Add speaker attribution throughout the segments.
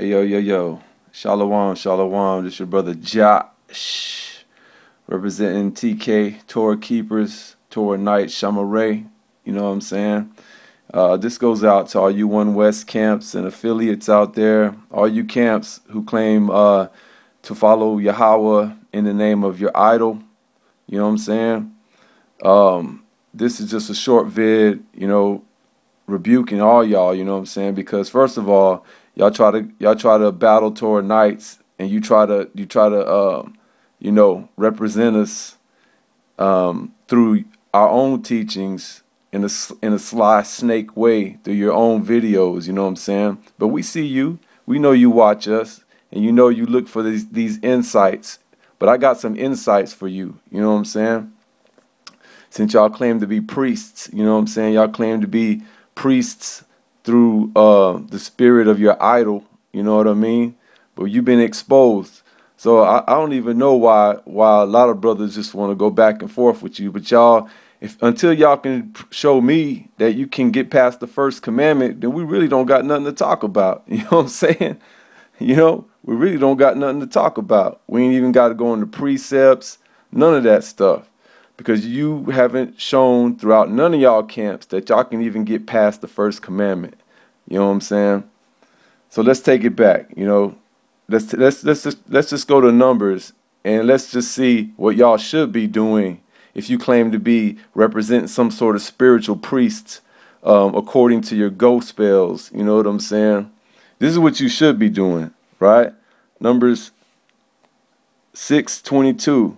Speaker 1: Hey, yo, yo, yo. Shalom, shalom. This your brother Josh, representing TK, Torah Keepers, Torah Knight, Shamaray. You know what I'm saying? Uh, this goes out to all you One West camps and affiliates out there, all you camps who claim uh, to follow Yahweh in the name of your idol. You know what I'm saying? Um, this is just a short vid, you know, rebuking all y'all, you know what I'm saying? Because, first of all, y'all try to y'all try to battle toward knights, and you try to you try to um, you know represent us um, through our own teachings in a in a sly snake way through your own videos. You know what I'm saying? But we see you. We know you watch us, and you know you look for these these insights. But I got some insights for you. You know what I'm saying? Since y'all claim to be priests, you know what I'm saying? Y'all claim to be priests through uh, the spirit of your idol. You know what I mean? But you've been exposed. So I, I don't even know why why a lot of brothers just want to go back and forth with you. But y'all, if until y'all can show me that you can get past the first commandment, then we really don't got nothing to talk about. You know what I'm saying? You know, we really don't got nothing to talk about. We ain't even got to go into precepts, none of that stuff because you haven't shown throughout none of y'all camps that y'all can even get past the first commandment. You know what I'm saying? So let's take it back. You know, let's let's let's just let's just go to numbers and let's just see what y'all should be doing if you claim to be representing some sort of spiritual priest um, according to your ghost spells. You know what I'm saying? This is what you should be doing, right? Numbers 622.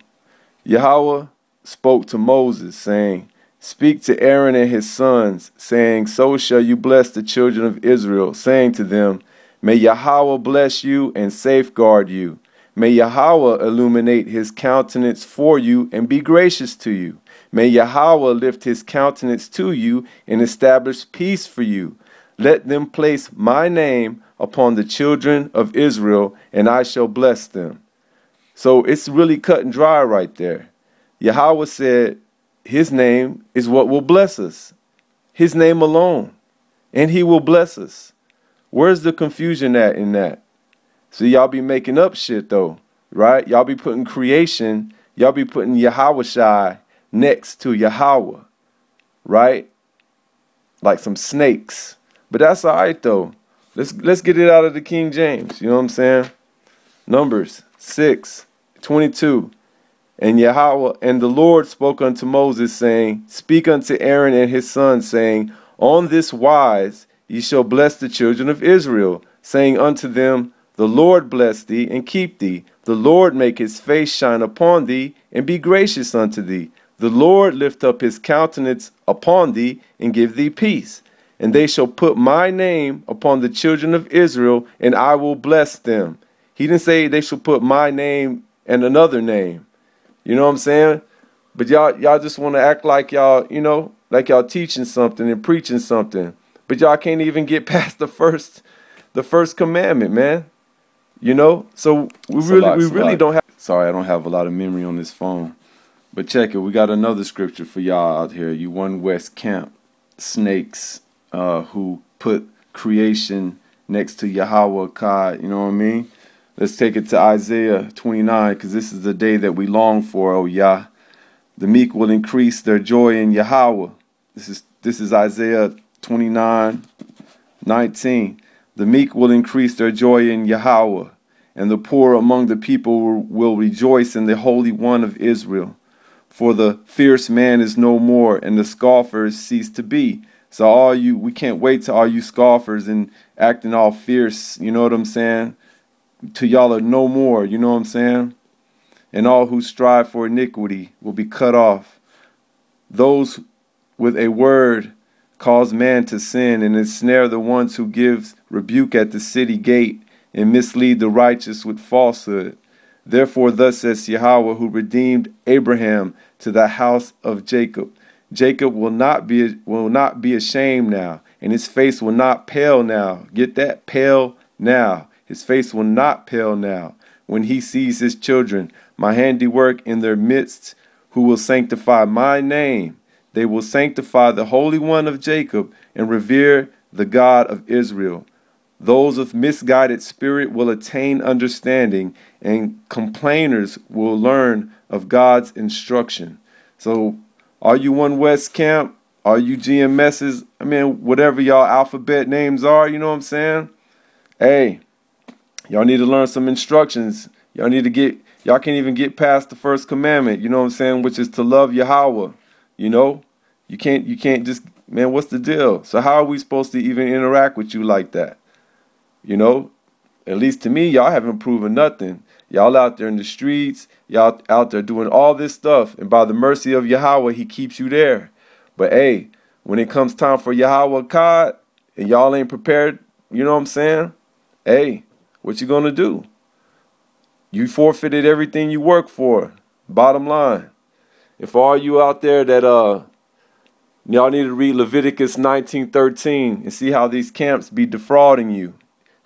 Speaker 1: Yahweh spoke to Moses, saying, Speak to Aaron and his sons, saying, So shall you bless the children of Israel, saying to them, May Yahweh bless you and safeguard you. May Yahweh illuminate his countenance for you and be gracious to you. May Yahweh lift his countenance to you and establish peace for you. Let them place my name upon the children of Israel, and I shall bless them. So it's really cut and dry right there. Yahweh said, His name is what will bless us, His name alone, and He will bless us. Where's the confusion at in that? So y'all be making up shit though, right? Y'all be putting creation, y'all be putting Yahweh next to Yahweh, right? Like some snakes. But that's all right though. Let's let's get it out of the King James. You know what I'm saying? Numbers 6, 22. And Yahweh and the Lord spoke unto Moses, saying, Speak unto Aaron and his sons, saying, On this wise ye shall bless the children of Israel, saying unto them, The Lord bless thee and keep thee. The Lord make his face shine upon thee and be gracious unto thee. The Lord lift up his countenance upon thee and give thee peace. And they shall put my name upon the children of Israel, and I will bless them. He didn't say they shall put my name and another name. You know what I'm saying? But y'all y'all just want to act like y'all, you know, like y'all teaching something and preaching something. But y'all can't even get past the first the first commandment, man. You know? So we really lot, we really lot. don't have Sorry, I don't have a lot of memory on this phone. But check it, we got another scripture for y'all out here. You one West Camp snakes uh, who put creation next to Yahweh God, you know what I mean? Let's take it to Isaiah 29 because this is the day that we long for, O Yah. The meek will increase their joy in Yahweh. This is this is Isaiah 29 19. The meek will increase their joy in Yahweh, and the poor among the people will rejoice in the Holy One of Israel. For the fierce man is no more, and the scoffers cease to be. So all you, we can't wait to all you scoffers and acting all fierce. You know what I'm saying? till y'all are no more, you know what I'm saying? And all who strive for iniquity will be cut off. Those with a word cause man to sin and ensnare the ones who gives rebuke at the city gate and mislead the righteous with falsehood. Therefore, thus says Yahweh, who redeemed Abraham to the house of Jacob. Jacob will not be will not be ashamed now, and his face will not pale now. Get that pale now. His face will not pale now when he sees his children, my handiwork in their midst, who will sanctify my name. They will sanctify the Holy One of Jacob and revere the God of Israel. Those of misguided spirit will attain understanding, and complainers will learn of God's instruction. So, are you One West Camp? Are you GMS's? I mean, whatever y'all alphabet names are, you know what I'm saying? Hey, Y'all need to learn some instructions. Y'all need to get, y'all can't even get past the first commandment, you know what I'm saying, which is to love Yahweh. You know, you can't, you can't just, man, what's the deal? So how are we supposed to even interact with you like that? You know, at least to me, y'all haven't proven nothing. Y'all out there in the streets, y'all out there doing all this stuff, and by the mercy of Yahweh, He keeps you there. But hey, when it comes time for Yahweh God, and y'all ain't prepared, you know what I'm saying? Hey, what you going to do? You forfeited everything you work for. Bottom line. If all you out there that uh y'all need to read Leviticus 19:13 and see how these camps be defrauding you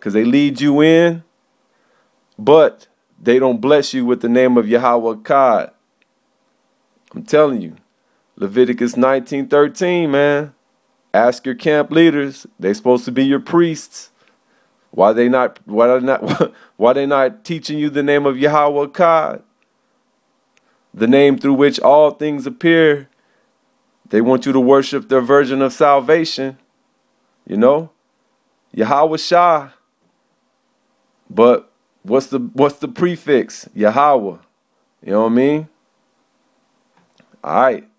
Speaker 1: cuz they lead you in but they don't bless you with the name of Yahweh God. I'm telling you. Leviticus 19:13, man. Ask your camp leaders. They supposed to be your priests. Why they not why they not why they not teaching you the name of Yahweh God? The name through which all things appear. They want you to worship their version of salvation. You know? Yahweh Shah. But what's the what's the prefix? Yahweh. You know what I mean? All right.